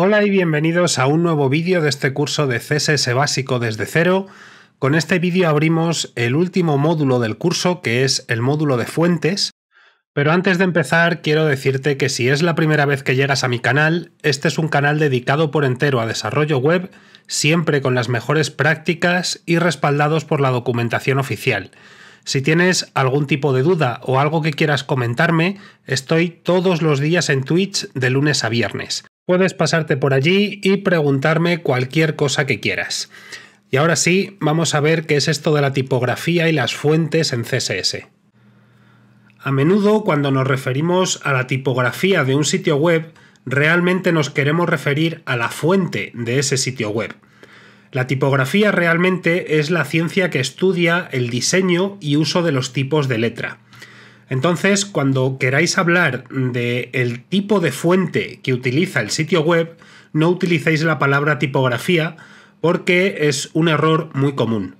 Hola y bienvenidos a un nuevo vídeo de este curso de CSS básico desde cero. Con este vídeo abrimos el último módulo del curso, que es el módulo de fuentes. Pero antes de empezar, quiero decirte que si es la primera vez que llegas a mi canal, este es un canal dedicado por entero a desarrollo web, siempre con las mejores prácticas y respaldados por la documentación oficial. Si tienes algún tipo de duda o algo que quieras comentarme, estoy todos los días en Twitch de lunes a viernes. Puedes pasarte por allí y preguntarme cualquier cosa que quieras. Y ahora sí, vamos a ver qué es esto de la tipografía y las fuentes en CSS. A menudo, cuando nos referimos a la tipografía de un sitio web, realmente nos queremos referir a la fuente de ese sitio web. La tipografía realmente es la ciencia que estudia el diseño y uso de los tipos de letra. Entonces, cuando queráis hablar del el tipo de fuente que utiliza el sitio web, no utilicéis la palabra tipografía porque es un error muy común.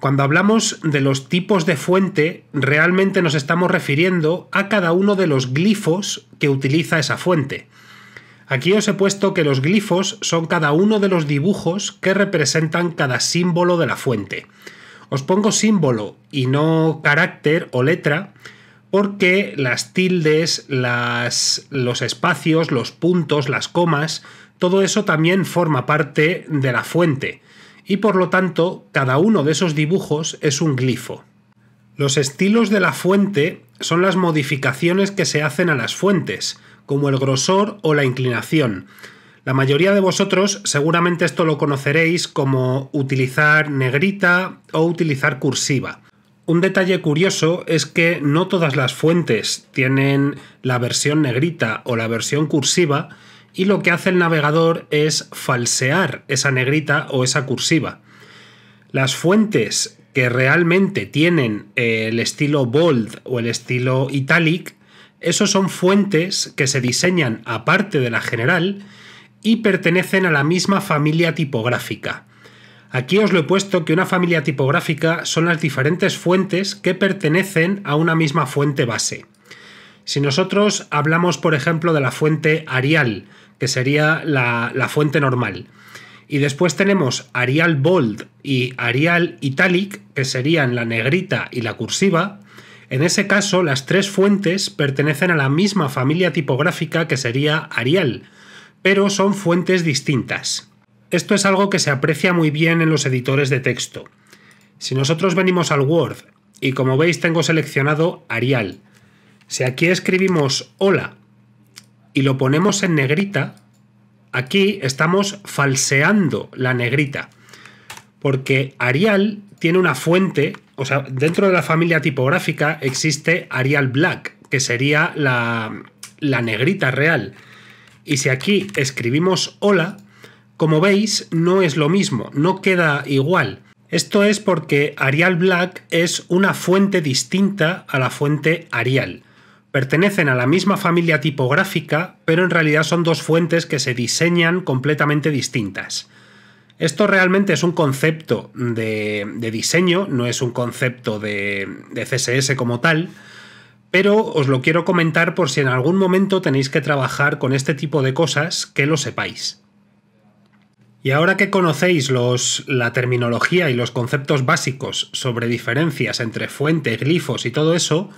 Cuando hablamos de los tipos de fuente, realmente nos estamos refiriendo a cada uno de los glifos que utiliza esa fuente. Aquí os he puesto que los glifos son cada uno de los dibujos que representan cada símbolo de la fuente. Os pongo símbolo y no carácter o letra porque las tildes, las, los espacios, los puntos, las comas, todo eso también forma parte de la fuente y por lo tanto cada uno de esos dibujos es un glifo. Los estilos de la fuente son las modificaciones que se hacen a las fuentes, como el grosor o la inclinación. La mayoría de vosotros seguramente esto lo conoceréis como utilizar negrita o utilizar cursiva. Un detalle curioso es que no todas las fuentes tienen la versión negrita o la versión cursiva y lo que hace el navegador es falsear esa negrita o esa cursiva. Las fuentes que realmente tienen el estilo bold o el estilo italic, esos son fuentes que se diseñan aparte de la general y pertenecen a la misma familia tipográfica. Aquí os lo he puesto que una familia tipográfica son las diferentes fuentes que pertenecen a una misma fuente base. Si nosotros hablamos, por ejemplo, de la fuente Arial, que sería la, fuente normal, y después tenemos Arial Bold y Arial Italic, que serían la negrita y la cursiva, en ese caso las tres fuentes pertenecen a la misma familia tipográfica que sería Arial, pero son fuentes distintas. Esto es algo que se aprecia muy bien en los editores de texto. Si nosotros venimos al Word, y como veis tengo seleccionado Arial, si aquí escribimos hola y lo ponemos en negrita, aquí estamos falseando la negrita, porque Arial tiene una fuente, o sea, dentro de la familia tipográfica existe Arial Black, que sería la, la negrita real. Y si aquí escribimos hola, como veis, no es lo mismo, no queda igual. Esto es porque Arial Black es una fuente distinta a la fuente Arial. Pertenecen a la misma familia tipográfica, pero en realidad son dos fuentes que se diseñan completamente distintas. Esto realmente es un concepto de, diseño, no es un concepto de, de CSS como tal, pero os lo quiero comentar por si en algún momento tenéis que trabajar con este tipo de cosas, que lo sepáis. Y ahora que conocéis la terminología y los conceptos básicos sobre diferencias entre fuentes, glifos y todo eso,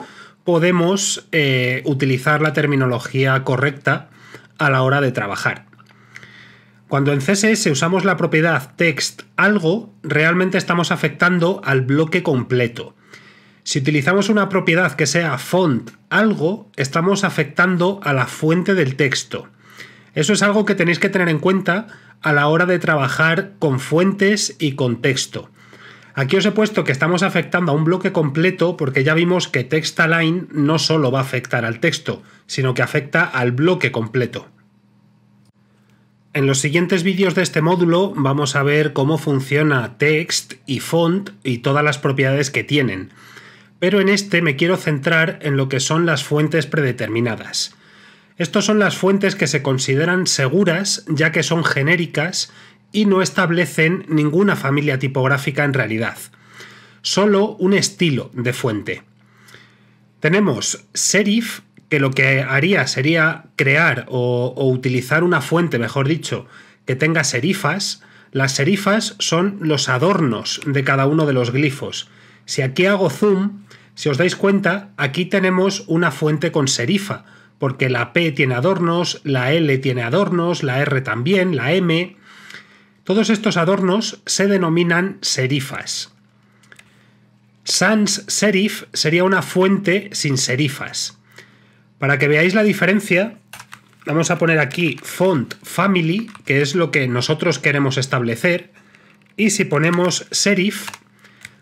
podemos eh, utilizar la terminología correcta a la hora de trabajar. Cuando en CSS usamos la propiedad text algo, realmente estamos afectando al bloque completo si utilizamos una propiedad que sea font algo, estamos afectando a la fuente del texto. Eso es algo que tenéis que tener en cuenta a la hora de trabajar con fuentes y con texto. Aquí os he puesto que estamos afectando a un bloque completo porque ya vimos que TextAlign no solo va a afectar al texto, sino que afecta al bloque completo. En los siguientes vídeos de este módulo vamos a ver cómo funciona text y font y todas las propiedades que tienen pero en este me quiero centrar en lo que son las fuentes predeterminadas. Estas son las fuentes que se consideran seguras ya que son genéricas y no establecen ninguna familia tipográfica en realidad, solo un estilo de fuente. Tenemos serif, que lo que haría sería crear o, o utilizar una fuente, mejor dicho, que tenga serifas. Las serifas son los adornos de cada uno de los glifos. Si aquí hago zoom, si os dais cuenta, aquí tenemos una fuente con serifa, porque la P tiene adornos, la L tiene adornos, la R también, la M. Todos estos adornos se denominan serifas. Sans serif sería una fuente sin serifas. Para que veáis la diferencia, vamos a poner aquí font family, que es lo que nosotros queremos establecer, y si ponemos serif,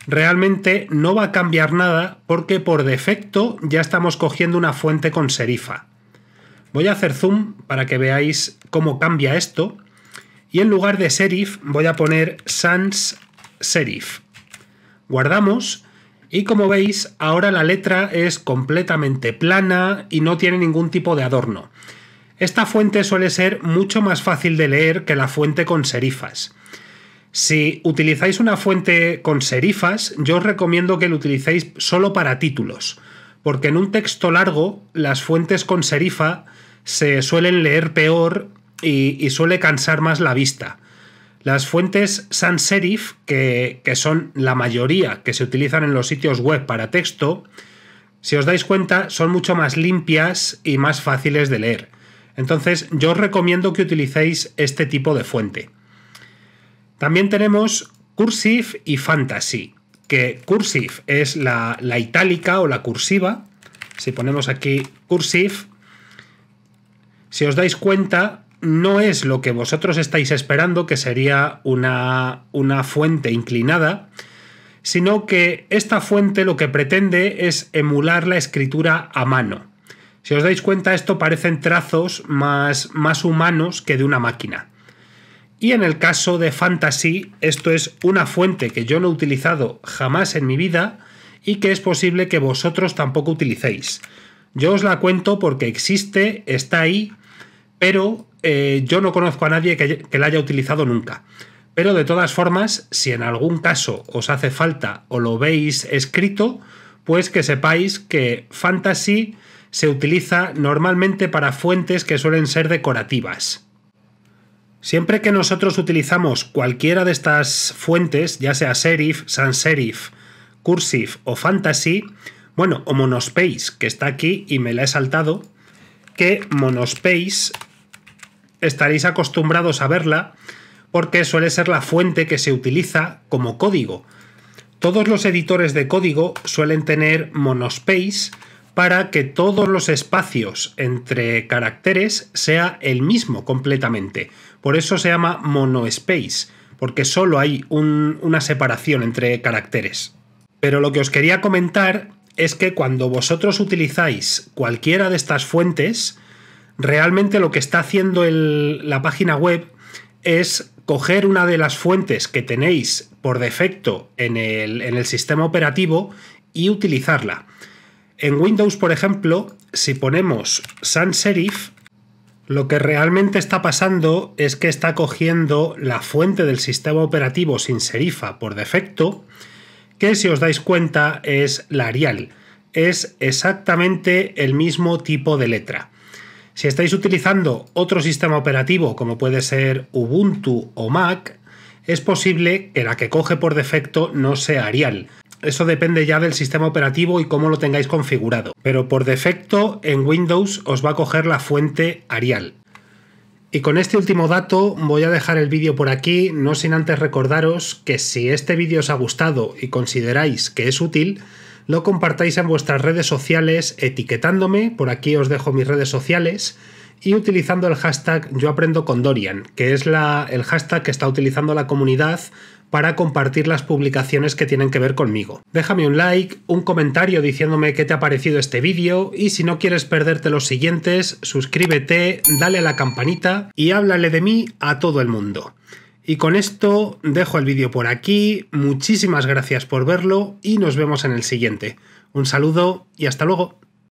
realmente no va a cambiar nada porque por defecto ya estamos cogiendo una fuente con serifa. Voy a hacer zoom para que veáis cómo cambia esto y en lugar de serif voy a poner sans serif. Guardamos y como veis ahora la letra es completamente plana y no tiene ningún tipo de adorno. Esta fuente suele ser mucho más fácil de leer que la fuente con serifas. Si utilizáis una fuente con serifas, yo os recomiendo que lo utilicéis solo para títulos, porque en un texto largo las fuentes con serifa se suelen leer peor y, suele cansar más la vista. Las fuentes sans serif, que, que son la mayoría que se utilizan en los sitios web para texto, si os dais cuenta, son mucho más limpias y más fáciles de leer. Entonces, yo os recomiendo que utilicéis este tipo de fuente. También tenemos Cursive y Fantasy, que Cursive es la, itálica o la cursiva. Si ponemos aquí Cursive, si os dais cuenta, no es lo que vosotros estáis esperando, que sería una, una fuente inclinada, sino que esta fuente lo que pretende es emular la escritura a mano. Si os dais cuenta, esto parecen trazos más, más humanos que de una máquina. Y en el caso de Fantasy, esto es una fuente que yo no he utilizado jamás en mi vida y que es posible que vosotros tampoco utilicéis. Yo os la cuento porque existe, está ahí, pero eh, yo no conozco a nadie que la haya utilizado nunca. Pero de todas formas, si en algún caso os hace falta o lo veis escrito, pues que sepáis que Fantasy se utiliza normalmente para fuentes que suelen ser decorativas. Siempre que nosotros utilizamos cualquiera de estas fuentes, ya sea serif, sans serif, cursive o fantasy, bueno, o monospace, que está aquí y me la he saltado, que monospace estaréis acostumbrados a verla porque suele ser la fuente que se utiliza como código. Todos los editores de código suelen tener monospace para que todos los espacios entre caracteres sea el mismo completamente. Por eso se llama monospace, porque solo hay una separación entre caracteres. Pero lo que os quería comentar es que cuando vosotros utilizáis cualquiera de estas fuentes, realmente lo que está haciendo la página web es coger una de las fuentes que tenéis por defecto en el sistema operativo y utilizarla. En Windows, por ejemplo, si ponemos sans serif, lo que realmente está pasando es que está cogiendo la fuente del sistema operativo sin serifa por defecto, que si os dais cuenta es la Arial. Es exactamente el mismo tipo de letra. Si estáis utilizando otro sistema operativo como puede ser Ubuntu o Mac, es posible que la que coge por defecto no sea Arial eso depende ya del sistema operativo y cómo lo tengáis configurado. Pero por defecto en Windows os va a coger la fuente Arial. Y con este último dato voy a dejar el vídeo por aquí, no sin antes recordaros que si este vídeo os ha gustado y consideráis que es útil, lo compartáis en vuestras redes sociales etiquetándome, por aquí os dejo mis redes sociales, y utilizando el hashtag Yo aprendo con Dorian, que es la, el hashtag que está utilizando la comunidad para compartir las publicaciones que tienen que ver conmigo. Déjame un like, un comentario diciéndome qué te ha parecido este vídeo y si no quieres perderte los siguientes, suscríbete, dale a la campanita y háblale de mí a todo el mundo. Y con esto dejo el vídeo por aquí, muchísimas gracias por verlo y nos vemos en el siguiente. Un saludo y hasta luego.